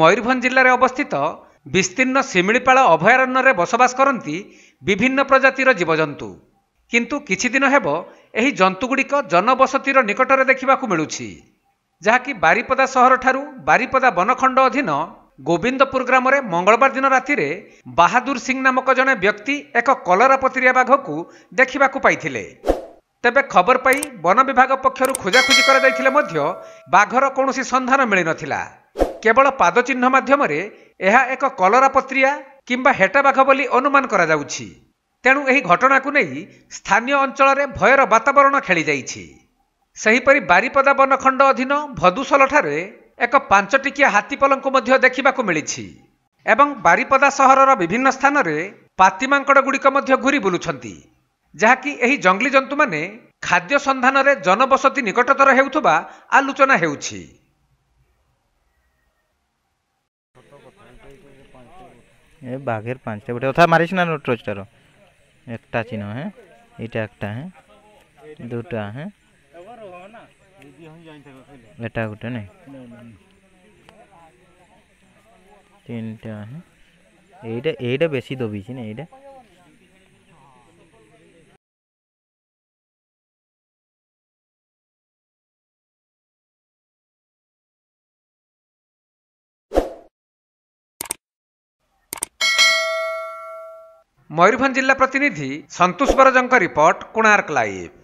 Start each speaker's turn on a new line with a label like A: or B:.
A: ମୟୂରଭଞ୍ଜ ଜିଲ୍ଲାରେ ଅବସ୍ଥିତ ବିସ୍ତୀର୍ଣ୍ଣ ଶିମିଳିପାଳ ଅଭୟାରଣ୍ୟରେ ବସବାସ କରନ୍ତି ବିଭିନ୍ନ ପ୍ରଜାତିର ଜୀବଜନ୍ତୁ କିନ୍ତୁ କିଛିଦିନ ହେବ ଏହି ଜନ୍ତୁଗୁଡ଼ିକ ଜନବସତିର ନିକଟରେ ଦେଖିବାକୁ ମିଳୁଛି ଯାହାକି ବାରିପଦା ସହରଠାରୁ ବାରିପଦା ବନଖଣ୍ଡ ଅଧୀନ ଗୋବିନ୍ଦପୁର ଗ୍ରାମରେ ମଙ୍ଗଳବାର ଦିନ ରାତିରେ ବାହାଦୁର ସିଂ ନାମକ ଜଣେ ବ୍ୟକ୍ତି ଏକ କଲରା ପତିରିଆ ବାଘକୁ ଦେଖିବାକୁ ପାଇଥିଲେ ତେବେ ଖବର ପାଇ ବନ ବିଭାଗ ପକ୍ଷରୁ ଖୋଜାଖୋଜି କରାଯାଇଥିଲେ ମଧ୍ୟ ବାଘର କୌଣସି ସନ୍ଧାନ ମିଳିନଥିଲା କେବଳ ପାଦଚିହ୍ନ ମାଧ୍ୟମରେ ଏହା ଏକ କଲରାପତ୍ରିଆ କିମ୍ବା ହେଟାବାଘ ବୋଲି ଅନୁମାନ କରାଯାଉଛି ତେଣୁ ଏହି ଘଟଣାକୁ ନେଇ ସ୍ଥାନୀୟ ଅଞ୍ଚଳରେ ଭୟର ବାତାବରଣ ଖେଳିଯାଇଛି ସେହିପରି ବାରିପଦା ବନଖଣ୍ଡ ଅଧୀନ ଭଦୁସଲଠାରେ ଏକ ପାଞ୍ଚଟିକିଆ ହାତୀପଲଙ୍କୁ ମଧ୍ୟ ଦେଖିବାକୁ ମିଳିଛି ଏବଂ ବାରିପଦା ସହରର ବିଭିନ୍ନ ସ୍ଥାନରେ ପାତିମାଙ୍କଡ଼ଗୁଡ଼ିକ ମଧ୍ୟ ଘୁରି ବୁଲୁଛନ୍ତି ଯାହାକି ଏହି ଜଙ୍ଗଲୀ ଜନ୍ତୁମାନେ ଖାଦ୍ୟ ସନ୍ଧାନରେ ଜନବସତି ନିକଟତର ହେଉଥିବା ଆଲୋଚନା ହେଉଛି
B: ए बाघर कथा मारिस ना ट्रोचटार एकटा चिन्ह हाँ यहाँ एकटा हाँ दुटा हाँ एटा तीन टाइम दबी ना
A: मयूरभज्ञ जिल्ला प्रतिनिधि सन्तोष वरजको रिपोर्ट कोर्क लभ